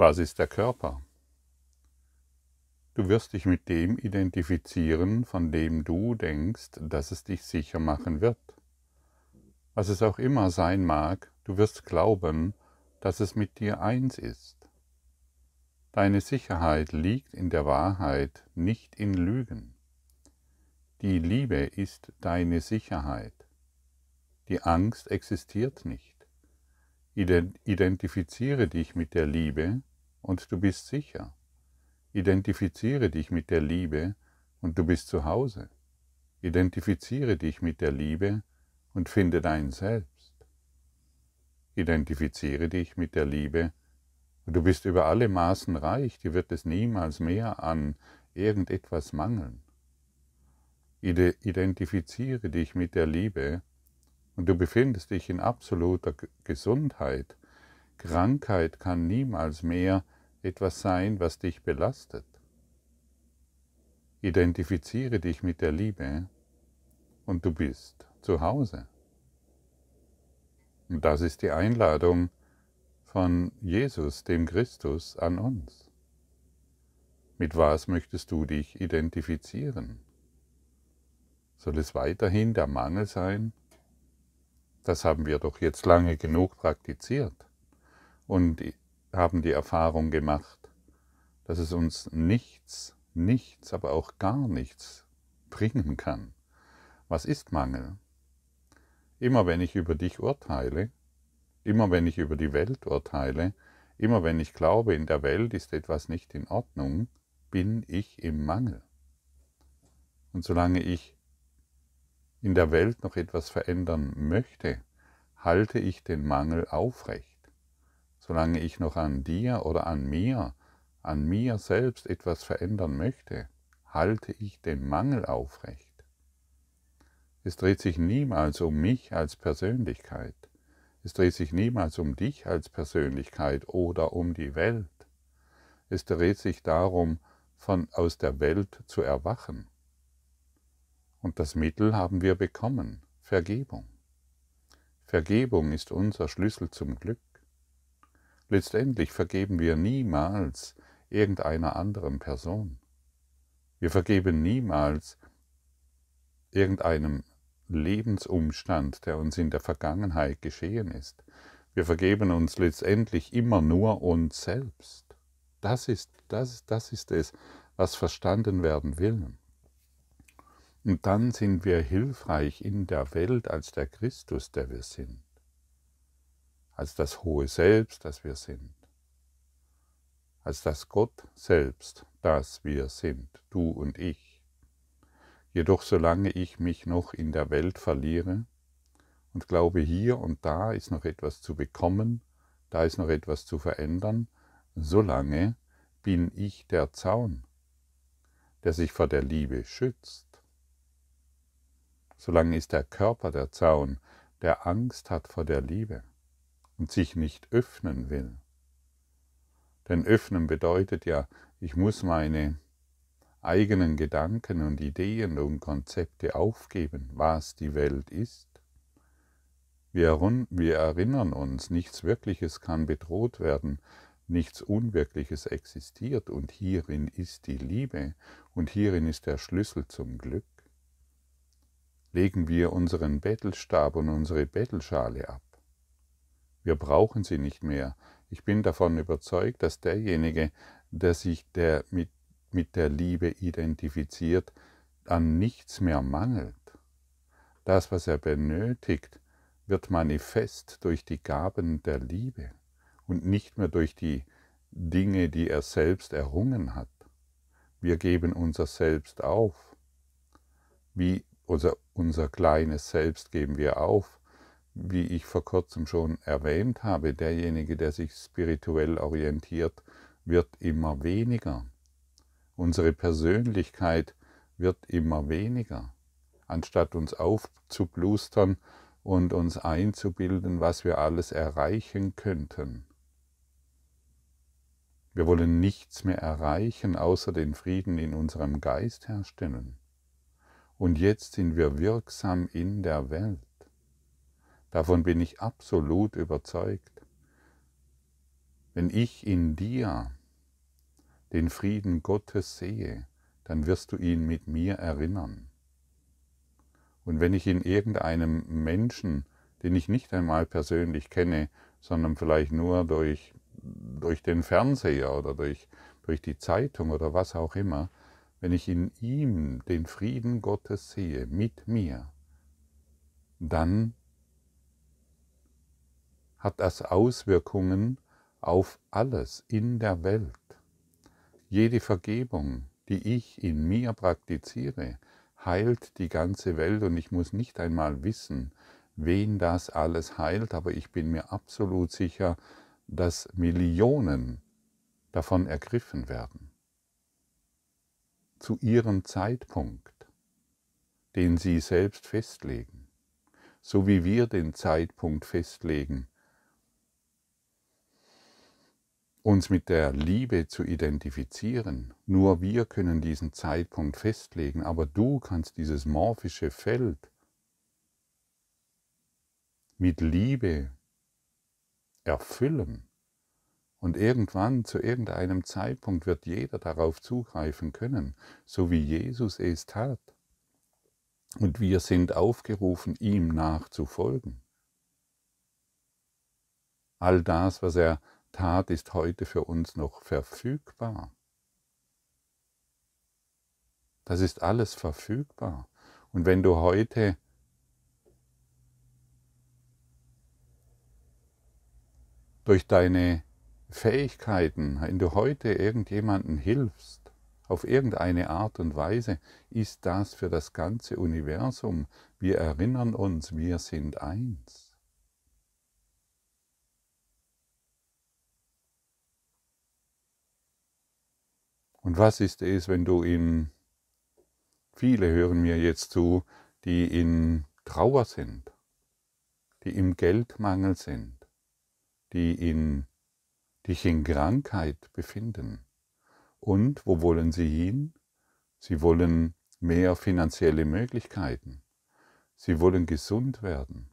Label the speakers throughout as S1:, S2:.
S1: Was ist der Körper? Du wirst dich mit dem identifizieren, von dem du denkst, dass es dich sicher machen wird. Was es auch immer sein mag, du wirst glauben, dass es mit dir eins ist. Deine Sicherheit liegt in der Wahrheit, nicht in Lügen. Die Liebe ist deine Sicherheit. Die Angst existiert nicht. Identifiziere dich mit der Liebe, und du bist sicher. Identifiziere dich mit der Liebe und du bist zu Hause. Identifiziere dich mit der Liebe und finde dein Selbst. Identifiziere dich mit der Liebe und du bist über alle Maßen reich, dir wird es niemals mehr an irgendetwas mangeln. Identifiziere dich mit der Liebe und du befindest dich in absoluter Gesundheit Krankheit kann niemals mehr etwas sein, was dich belastet. Identifiziere dich mit der Liebe und du bist zu Hause. Und das ist die Einladung von Jesus, dem Christus, an uns. Mit was möchtest du dich identifizieren? Soll es weiterhin der Mangel sein? Das haben wir doch jetzt lange genug praktiziert und haben die Erfahrung gemacht, dass es uns nichts, nichts, aber auch gar nichts bringen kann. Was ist Mangel? Immer wenn ich über dich urteile, immer wenn ich über die Welt urteile, immer wenn ich glaube, in der Welt ist etwas nicht in Ordnung, bin ich im Mangel. Und solange ich in der Welt noch etwas verändern möchte, halte ich den Mangel aufrecht solange ich noch an dir oder an mir, an mir selbst etwas verändern möchte, halte ich den Mangel aufrecht. Es dreht sich niemals um mich als Persönlichkeit. Es dreht sich niemals um dich als Persönlichkeit oder um die Welt. Es dreht sich darum, von aus der Welt zu erwachen. Und das Mittel haben wir bekommen, Vergebung. Vergebung ist unser Schlüssel zum Glück. Letztendlich vergeben wir niemals irgendeiner anderen Person. Wir vergeben niemals irgendeinem Lebensumstand, der uns in der Vergangenheit geschehen ist. Wir vergeben uns letztendlich immer nur uns selbst. Das ist, das, das ist es, was verstanden werden will. Und dann sind wir hilfreich in der Welt als der Christus, der wir sind als das hohe Selbst, das wir sind, als das Gott selbst, das wir sind, du und ich. Jedoch solange ich mich noch in der Welt verliere und glaube, hier und da ist noch etwas zu bekommen, da ist noch etwas zu verändern, solange bin ich der Zaun, der sich vor der Liebe schützt. Solange ist der Körper der Zaun, der Angst hat vor der Liebe und sich nicht öffnen will. Denn öffnen bedeutet ja, ich muss meine eigenen Gedanken und Ideen und Konzepte aufgeben, was die Welt ist. Wir, wir erinnern uns, nichts Wirkliches kann bedroht werden, nichts Unwirkliches existiert und hierin ist die Liebe und hierin ist der Schlüssel zum Glück. Legen wir unseren Bettelstab und unsere Bettelschale ab wir brauchen sie nicht mehr. Ich bin davon überzeugt, dass derjenige, der sich der mit, mit der Liebe identifiziert, an nichts mehr mangelt. Das, was er benötigt, wird manifest durch die Gaben der Liebe und nicht mehr durch die Dinge, die er selbst errungen hat. Wir geben unser Selbst auf. Wie unser, unser kleines Selbst geben wir auf wie ich vor kurzem schon erwähnt habe, derjenige, der sich spirituell orientiert, wird immer weniger. Unsere Persönlichkeit wird immer weniger. Anstatt uns aufzublustern und uns einzubilden, was wir alles erreichen könnten. Wir wollen nichts mehr erreichen, außer den Frieden in unserem Geist herstellen. Und jetzt sind wir wirksam in der Welt. Davon bin ich absolut überzeugt. Wenn ich in dir den Frieden Gottes sehe, dann wirst du ihn mit mir erinnern. Und wenn ich in irgendeinem Menschen, den ich nicht einmal persönlich kenne, sondern vielleicht nur durch, durch den Fernseher oder durch, durch die Zeitung oder was auch immer, wenn ich in ihm den Frieden Gottes sehe, mit mir, dann hat das Auswirkungen auf alles in der Welt. Jede Vergebung, die ich in mir praktiziere, heilt die ganze Welt und ich muss nicht einmal wissen, wen das alles heilt, aber ich bin mir absolut sicher, dass Millionen davon ergriffen werden. Zu ihrem Zeitpunkt, den sie selbst festlegen, so wie wir den Zeitpunkt festlegen, uns mit der Liebe zu identifizieren. Nur wir können diesen Zeitpunkt festlegen, aber du kannst dieses morphische Feld mit Liebe erfüllen. Und irgendwann, zu irgendeinem Zeitpunkt, wird jeder darauf zugreifen können, so wie Jesus es tat. Und wir sind aufgerufen, ihm nachzufolgen. All das, was er Tat ist heute für uns noch verfügbar. Das ist alles verfügbar. Und wenn du heute durch deine Fähigkeiten, wenn du heute irgendjemanden hilfst, auf irgendeine Art und Weise ist das für das ganze Universum. Wir erinnern uns, wir sind eins. Und was ist es, wenn du in, viele hören mir jetzt zu, die in Trauer sind, die im Geldmangel sind, die in, dich in Krankheit befinden. Und wo wollen sie hin? Sie wollen mehr finanzielle Möglichkeiten. Sie wollen gesund werden.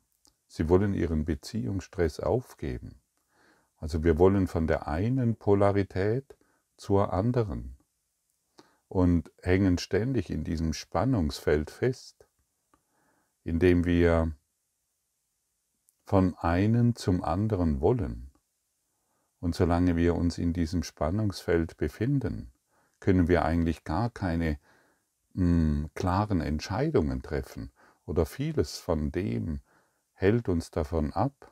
S1: Sie wollen ihren Beziehungsstress aufgeben. Also wir wollen von der einen Polarität zur anderen und hängen ständig in diesem Spannungsfeld fest, in dem wir von einem zum anderen wollen. Und solange wir uns in diesem Spannungsfeld befinden, können wir eigentlich gar keine mh, hm, klaren Entscheidungen treffen oder vieles von dem hält uns davon ab,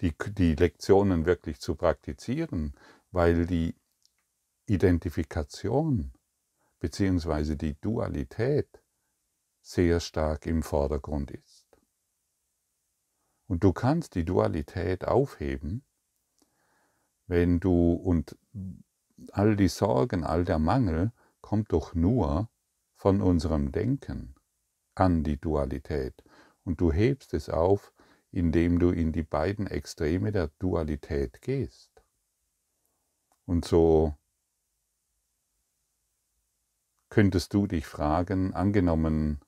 S1: die, die Lektionen wirklich zu praktizieren, weil die Identifikation bzw. die Dualität sehr stark im Vordergrund ist. Und du kannst die Dualität aufheben, wenn du und all die Sorgen, all der Mangel kommt doch nur von unserem Denken an die Dualität. Und du hebst es auf, indem du in die beiden Extreme der Dualität gehst. Und so könntest du dich fragen, angenommen,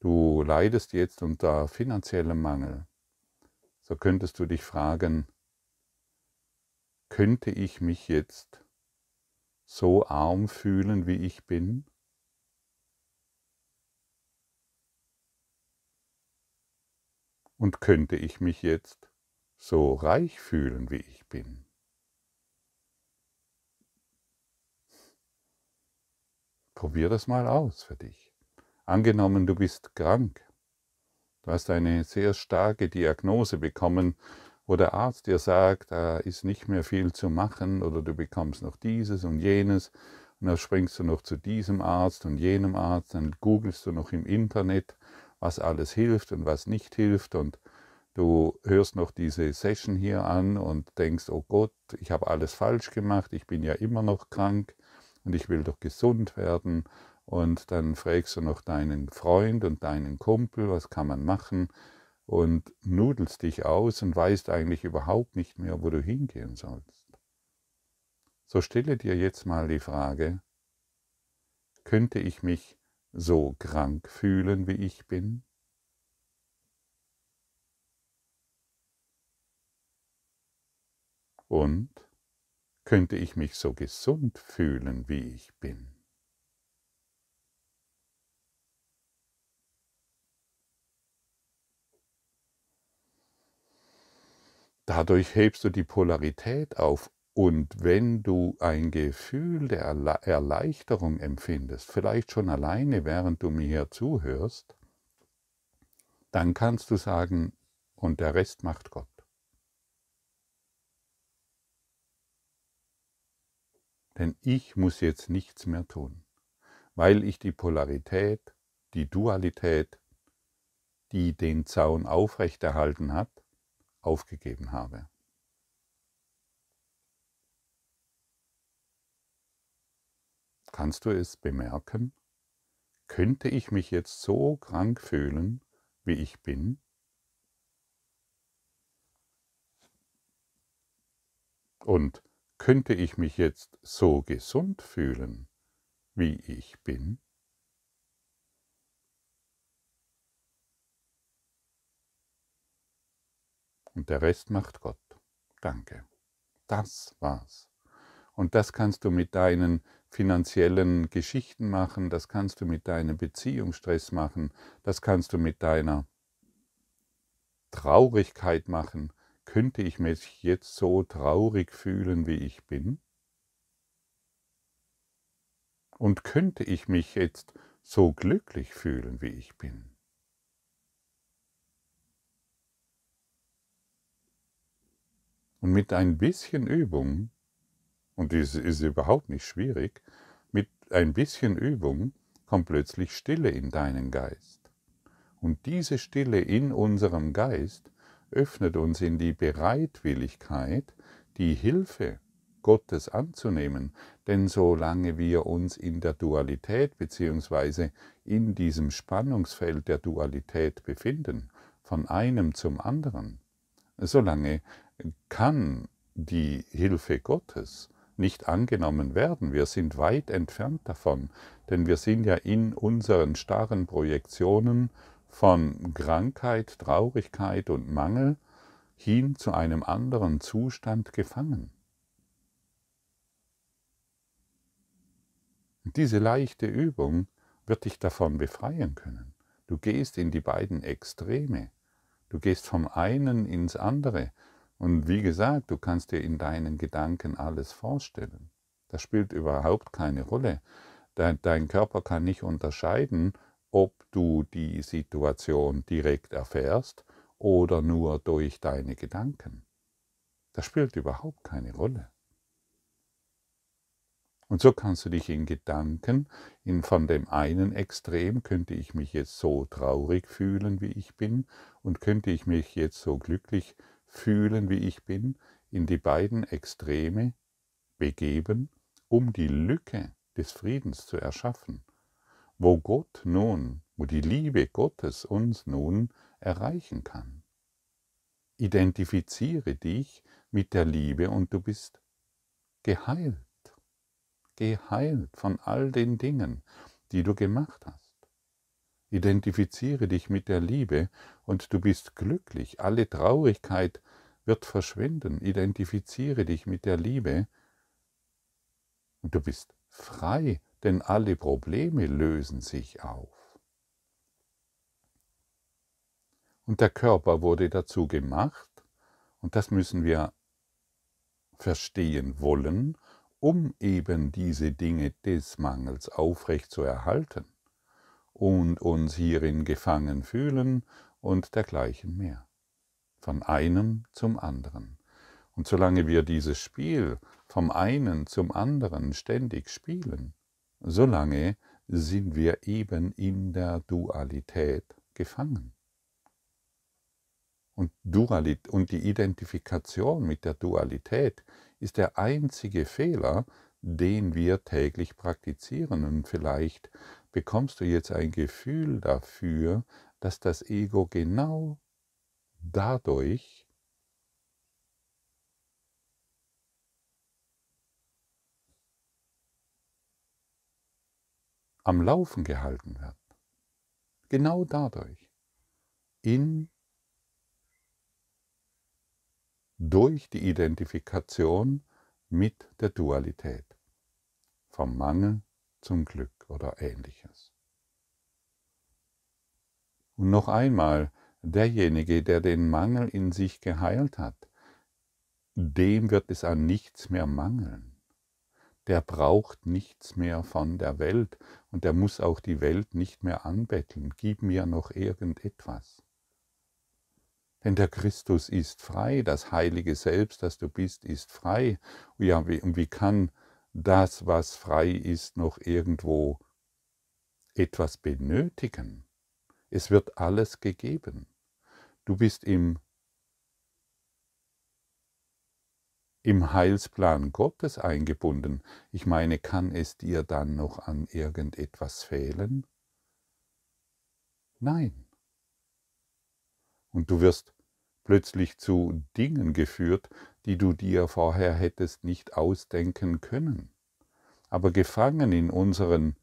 S1: du leidest jetzt unter finanziellem Mangel, so könntest du dich fragen, könnte ich mich jetzt so arm fühlen, wie ich bin? Und könnte ich mich jetzt so reich fühlen, wie ich bin? Probier das mal aus für dich. Angenommen, du bist krank. Du hast eine sehr starke Diagnose bekommen, wo der Arzt dir sagt, da ist nicht mehr viel zu machen oder du bekommst noch dieses und jenes und dann springst du noch zu diesem Arzt und jenem Arzt, dann googelst du noch im Internet, was alles hilft und was nicht hilft und du hörst noch diese Session hier an und denkst, oh Gott, ich habe alles falsch gemacht, ich bin ja immer noch krank und ich will doch gesund werden. Und dann fragst du noch deinen Freund und deinen Kumpel, was kann man machen? Und nudelst dich aus und weißt eigentlich überhaupt nicht mehr, wo du hingehen sollst. So stelle dir jetzt mal die Frage, könnte ich mich so krank fühlen, wie ich bin? Und? könnte ich mich so gesund fühlen, wie ich bin. Dadurch hebst du die Polarität auf und wenn du ein Gefühl der Erleichterung empfindest, vielleicht schon alleine, während du mir hier zuhörst, dann kannst du sagen, und der Rest macht Gott. Denn ich muss jetzt nichts mehr tun, weil ich die Polarität, die Dualität, die den Zaun aufrechterhalten hat, aufgegeben habe. Kannst du es bemerken? Könnte ich mich jetzt so krank fühlen, wie ich bin? Und könnte ich mich jetzt so gesund fühlen, wie ich bin? Und der Rest macht Gott. Danke. Das war's. Und das kannst du mit deinen finanziellen Geschichten machen, das kannst du mit deinem Beziehungsstress machen, das kannst du mit deiner Traurigkeit machen, könnte ich mich jetzt so traurig fühlen, wie ich bin? Und könnte ich mich jetzt so glücklich fühlen, wie ich bin? Und mit ein bisschen Übung, und das ist überhaupt nicht schwierig, mit ein bisschen Übung kommt plötzlich Stille in deinen Geist. Und diese Stille in unserem Geist öffnet uns in die Bereitwilligkeit, die Hilfe Gottes anzunehmen. Denn solange wir uns in der Dualität bzw. in diesem Spannungsfeld der Dualität befinden, von einem zum anderen, solange kann die Hilfe Gottes nicht angenommen werden. Wir sind weit entfernt davon, denn wir sind ja in unseren starren Projektionen von Krankheit, Traurigkeit und Mangel hin zu einem anderen Zustand gefangen. Diese leichte Übung wird dich davon befreien können. Du gehst in die beiden Extreme. Du gehst vom einen ins andere. Und wie gesagt, du kannst dir in deinen Gedanken alles vorstellen. Das spielt überhaupt keine Rolle. Dein, Körper kann nicht unterscheiden, ob du die Situation direkt erfährst oder nur durch deine Gedanken. Das spielt überhaupt keine Rolle. Und so kannst du dich in Gedanken, in, von dem einen Extrem könnte ich mich jetzt so traurig fühlen, wie ich bin, und könnte ich mich jetzt so glücklich fühlen, wie ich bin, in die beiden Extreme begeben, um die Lücke des Friedens zu erschaffen wo Gott nun, wo die Liebe Gottes uns nun erreichen kann. Identifiziere dich mit der Liebe und du bist geheilt, geheilt von all den Dingen, die du gemacht hast. Identifiziere dich mit der Liebe und du bist glücklich, alle Traurigkeit wird verschwinden. Identifiziere dich mit der Liebe und du bist frei denn alle Probleme lösen sich auf. Und der Körper wurde dazu gemacht, und das müssen wir verstehen wollen, um eben diese Dinge des Mangels aufrecht zu erhalten und uns hierin gefangen fühlen und dergleichen mehr. Von einem zum anderen. Und solange wir dieses Spiel vom einen zum anderen ständig spielen, solange sind wir eben in der Dualität gefangen. Und, Dualität, und die Identifikation mit der Dualität ist der einzige Fehler, den wir täglich praktizieren. Und vielleicht bekommst du jetzt ein Gefühl dafür, dass das Ego genau dadurch am Laufen gehalten werden. Genau dadurch. In, durch die Identifikation mit der Dualität. Vom Mangel zum Glück oder ähnliches. Und noch einmal, derjenige, der den Mangel in sich geheilt hat, dem wird es an nichts mehr mangeln. Der braucht nichts mehr von der Welt, und er muss auch die Welt nicht mehr anbetteln, gib mir noch irgendetwas. Denn der Christus ist frei, das heilige Selbst, das du bist, ist frei. Ja, und wie kann das, was frei ist, noch irgendwo etwas benötigen? Es wird alles gegeben. Du bist im im Heilsplan Gottes eingebunden. Ich meine, kann es dir dann noch an irgendetwas fehlen? Nein. Und du wirst plötzlich zu Dingen geführt, die du dir vorher hättest nicht ausdenken können. Aber gefangen in, unseren,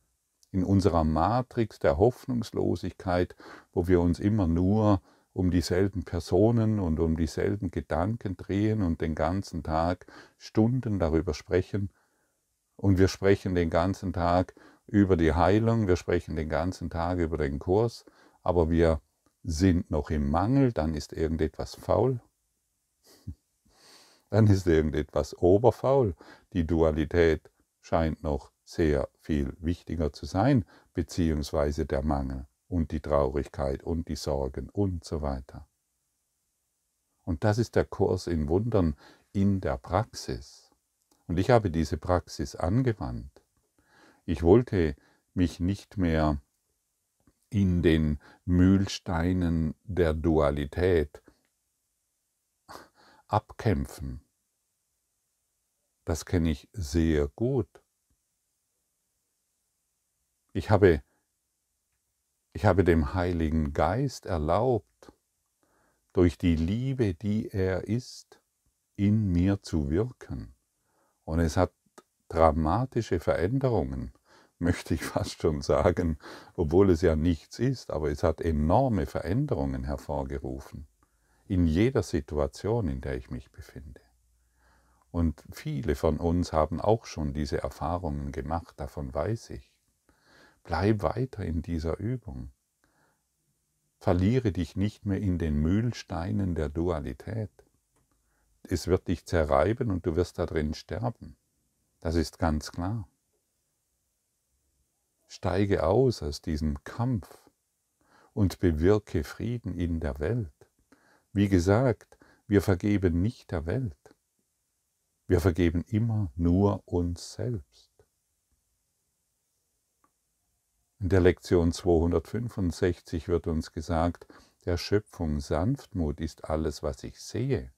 S1: in unserer Matrix der Hoffnungslosigkeit, wo wir uns immer nur um dieselben Personen und um dieselben Gedanken drehen und den ganzen Tag Stunden darüber sprechen. Und wir sprechen den ganzen Tag über die Heilung, wir sprechen den ganzen Tag über den Kurs, aber wir sind noch im Mangel, dann ist irgendetwas faul. Dann ist irgendetwas oberfaul. Die Dualität scheint noch sehr viel wichtiger zu sein, beziehungsweise der Mangel und die Traurigkeit und die Sorgen und so weiter. Und das ist der Kurs in Wundern in der Praxis. Und ich habe diese Praxis angewandt. Ich wollte mich nicht mehr in den Mühlsteinen der Dualität abkämpfen. Das kenne ich sehr gut. Ich habe ich habe dem Heiligen Geist erlaubt, durch die Liebe, die er ist, in mir zu wirken. Und es hat dramatische Veränderungen, möchte ich fast schon sagen, obwohl es ja nichts ist, aber es hat enorme Veränderungen hervorgerufen, in jeder Situation, in der ich mich befinde. Und viele von uns haben auch schon diese Erfahrungen gemacht, davon weiß ich. Bleib weiter in dieser Übung. Verliere dich nicht mehr in den Mühlsteinen der Dualität. Es wird dich zerreiben und du wirst darin sterben. Das ist ganz klar. Steige aus aus diesem Kampf und bewirke Frieden in der Welt. Wie gesagt, wir vergeben nicht der Welt. Wir vergeben immer nur uns selbst. In der Lektion 265 wird uns gesagt, der Schöpfung Sanftmut ist alles, was ich sehe.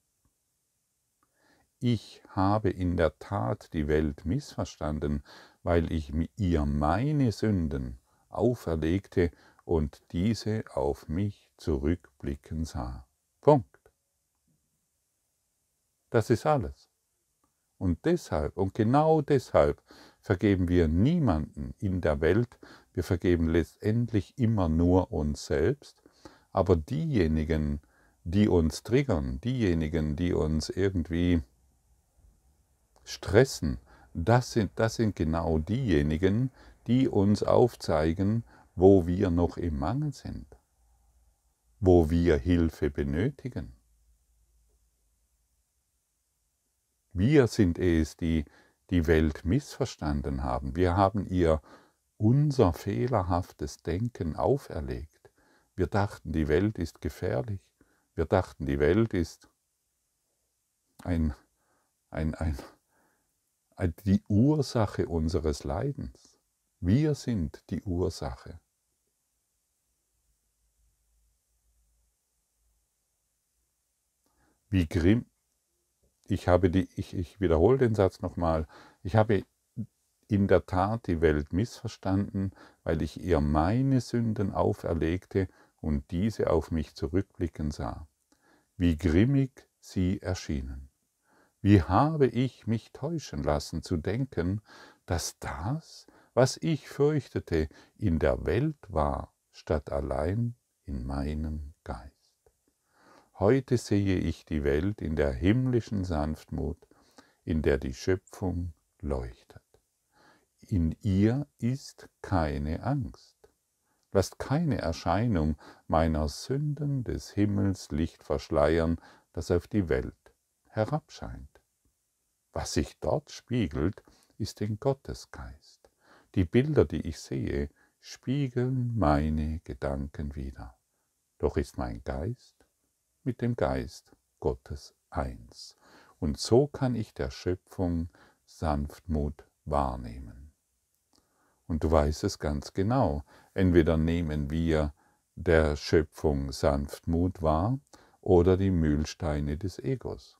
S1: Ich habe in der Tat die Welt missverstanden, weil ich ihr meine Sünden auferlegte und diese auf mich zurückblicken sah. Punkt. Das ist alles. Und deshalb, und genau deshalb, vergeben wir niemanden in der Welt, wir vergeben letztendlich immer nur uns selbst, aber diejenigen, die uns triggern, diejenigen, die uns irgendwie stressen, das sind, das sind genau diejenigen, die uns aufzeigen, wo wir noch im Mangel sind, wo wir Hilfe benötigen. Wir sind es, die die Welt missverstanden haben. Wir haben ihr unser fehlerhaftes Denken auferlegt. Wir dachten, die Welt ist gefährlich. Wir dachten, die Welt ist ein, ein, ein, ein, die Ursache unseres Leidens. Wir sind die Ursache. Wie grimm, ich habe die, ich, ich wiederhole den Satz nochmal, ich habe in der Tat die Welt missverstanden, weil ich ihr meine Sünden auferlegte und diese auf mich zurückblicken sah. Wie grimmig sie erschienen. Wie habe ich mich täuschen lassen zu denken, dass das, was ich fürchtete, in der Welt war, statt allein in meinem Geist. Heute sehe ich die Welt in der himmlischen Sanftmut, in der die Schöpfung leuchtet. In ihr ist keine Angst. Lasst keine Erscheinung meiner Sünden des Himmels Licht verschleiern, das auf die Welt herabscheint. Was sich dort spiegelt, ist den Gottesgeist. Die Bilder, die ich sehe, spiegeln meine Gedanken wider. Doch ist mein Geist mit dem Geist Gottes eins. Und so kann ich der Schöpfung Sanftmut wahrnehmen. Und du weißt es ganz genau. Entweder nehmen wir der Schöpfung Sanftmut wahr oder die Mühlsteine des Egos.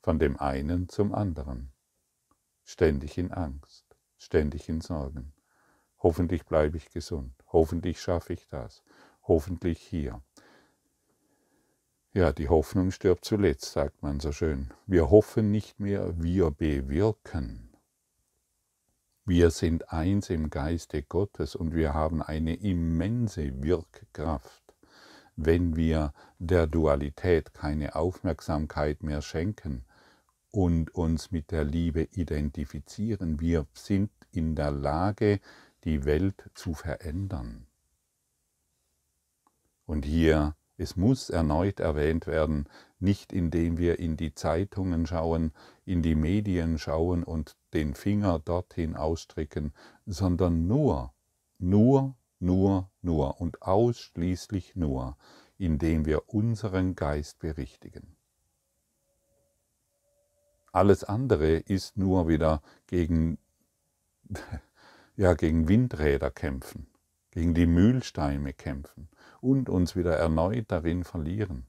S1: Von dem einen zum anderen. Ständig in Angst, ständig in Sorgen. Hoffentlich bleibe ich gesund. Hoffentlich schaffe ich das. Hoffentlich hier. Ja, die Hoffnung stirbt zuletzt, sagt man so schön. Wir hoffen nicht mehr, wir bewirken. Wir sind eins im Geiste Gottes und wir haben eine immense Wirkkraft, wenn wir der Dualität keine Aufmerksamkeit mehr schenken und uns mit der Liebe identifizieren. Wir sind in der Lage, die Welt zu verändern. Und hier es muss erneut erwähnt werden, nicht indem wir in die Zeitungen schauen, in die Medien schauen und den Finger dorthin ausstrecken, sondern nur, nur, nur, nur und ausschließlich nur, indem wir unseren Geist berichtigen. Alles andere ist nur wieder gegen, ja, gegen Windräder kämpfen gegen die Mühlsteine kämpfen und uns wieder erneut darin verlieren,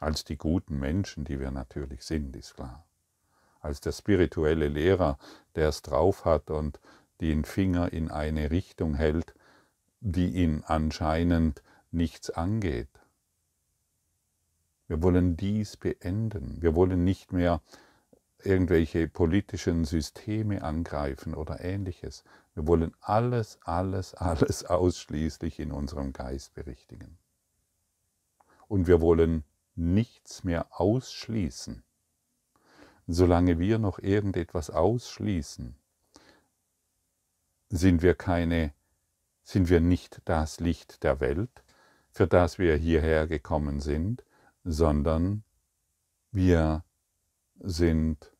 S1: als die guten Menschen, die wir natürlich sind, ist klar, als der spirituelle Lehrer, der es drauf hat und den Finger in eine Richtung hält, die ihn anscheinend nichts angeht. Wir wollen dies beenden. Wir wollen nicht mehr irgendwelche politischen Systeme angreifen oder ähnliches. Wir wollen alles, alles, alles ausschließlich in unserem Geist berichtigen. Und wir wollen nichts mehr ausschließen. Solange wir noch irgendetwas ausschließen, sind wir keine, sind wir nicht das Licht der Welt, für das wir hierher gekommen sind, sondern wir sind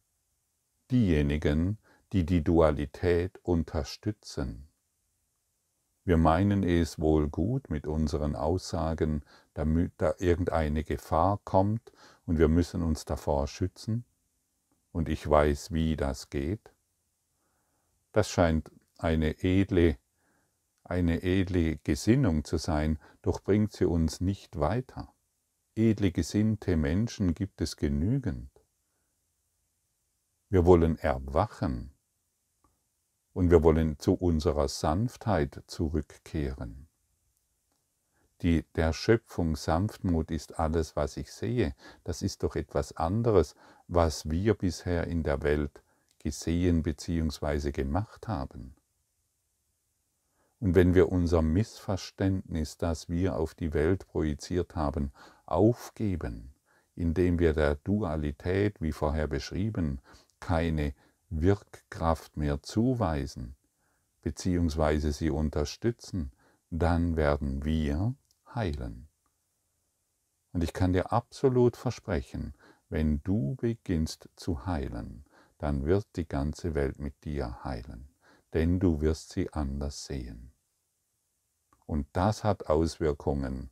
S1: diejenigen, die die Dualität unterstützen. Wir meinen es wohl gut mit unseren Aussagen, damit da irgendeine Gefahr kommt und wir müssen uns davor schützen. Und ich weiß, wie das geht. Das scheint eine edle, eine edle Gesinnung zu sein, doch bringt sie uns nicht weiter. Edle gesinnte Menschen gibt es genügend. Wir wollen erwachen und wir wollen zu unserer Sanftheit zurückkehren. Die, der Schöpfung Sanftmut ist alles, was ich sehe. Das ist doch etwas anderes, was wir bisher in der Welt gesehen bzw. gemacht haben. Und wenn wir unser Missverständnis, das wir auf die Welt projiziert haben, aufgeben, indem wir der Dualität, wie vorher beschrieben, keine Wirkkraft mehr zuweisen beziehungsweise sie unterstützen, dann werden wir heilen. Und ich kann dir absolut versprechen, wenn du beginnst zu heilen, dann wird die ganze Welt mit dir heilen, denn du wirst sie anders sehen. Und das hat Auswirkungen,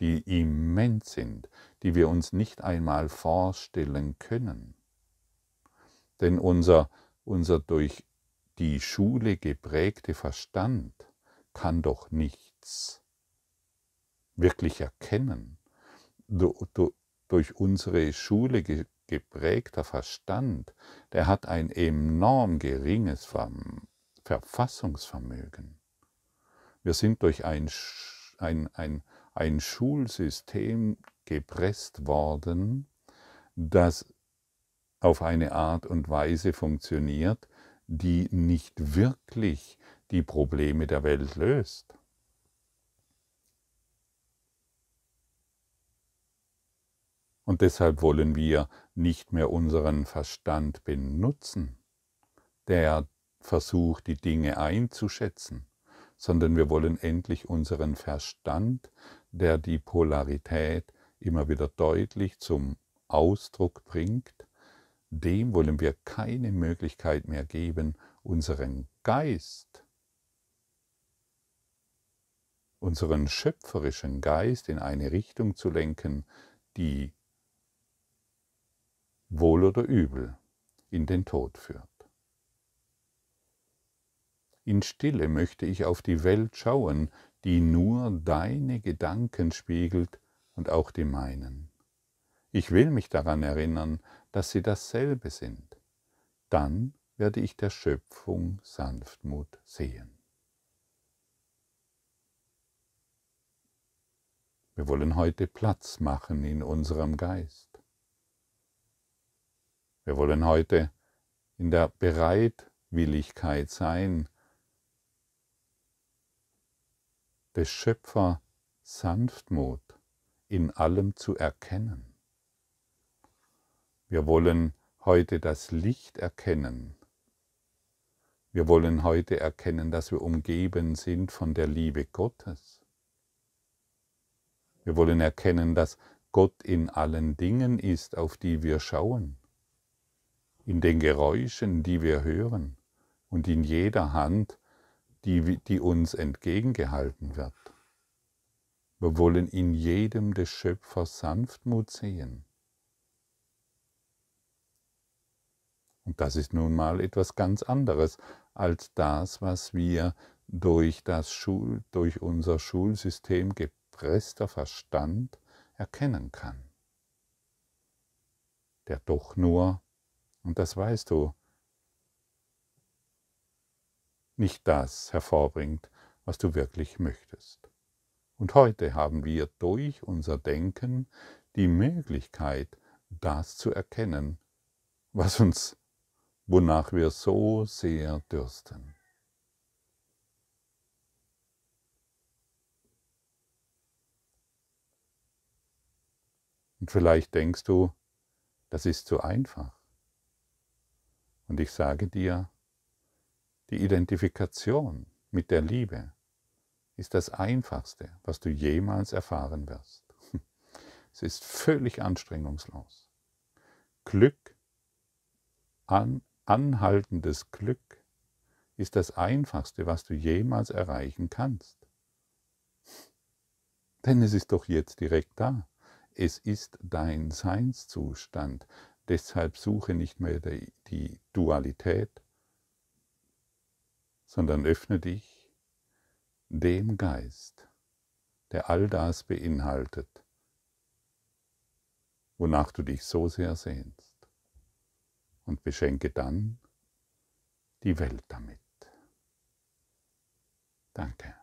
S1: die immens sind, die wir uns nicht einmal vorstellen können. Denn unser, unser durch die Schule geprägte Verstand kann doch nichts wirklich erkennen. Durch unsere Schule geprägter Verstand, der hat ein enorm geringes Verfassungsvermögen. Wir sind durch ein, ein, ein, ein Schulsystem gepresst worden, das auf eine Art und Weise funktioniert, die nicht wirklich die Probleme der Welt löst. Und deshalb wollen wir nicht mehr unseren Verstand benutzen, der versucht, die Dinge einzuschätzen, sondern wir wollen endlich unseren Verstand, der die Polarität immer wieder deutlich zum Ausdruck bringt, dem wollen wir keine Möglichkeit mehr geben, unseren Geist, unseren schöpferischen Geist in eine Richtung zu lenken, die wohl oder übel in den Tod führt. In Stille möchte ich auf die Welt schauen, die nur deine Gedanken spiegelt und auch die meinen. Ich will mich daran erinnern, dass sie dasselbe sind, dann werde ich der Schöpfung Sanftmut sehen. Wir wollen heute Platz machen in unserem Geist. Wir wollen heute in der Bereitwilligkeit sein, des Schöpfer Sanftmut in allem zu erkennen. Wir wollen heute das Licht erkennen. Wir wollen heute erkennen, dass wir umgeben sind von der Liebe Gottes. Wir wollen erkennen, dass Gott in allen Dingen ist, auf die wir schauen, in den Geräuschen, die wir hören und in jeder Hand, die, die uns entgegengehalten wird. Wir wollen in jedem des Schöpfers Sanftmut sehen. das ist nun mal etwas ganz anderes als das, was wir durch, das Schul, durch unser Schulsystem gepresster Verstand erkennen kann. Der doch nur, und das weißt du, nicht das hervorbringt, was du wirklich möchtest. Und heute haben wir durch unser Denken die Möglichkeit, das zu erkennen, was uns wonach wir so sehr dürsten. Und vielleicht denkst du, das ist zu einfach. Und ich sage dir, die Identifikation mit der Liebe ist das Einfachste, was du jemals erfahren wirst. Es ist völlig anstrengungslos. Glück an anhaltendes Glück ist das Einfachste, was du jemals erreichen kannst. Denn es ist doch jetzt direkt da. Es ist dein Seinszustand. Deshalb suche nicht mehr die Dualität, sondern öffne dich dem Geist, der all das beinhaltet, wonach du dich so sehr sehnst und beschenke dann die Welt damit. Danke.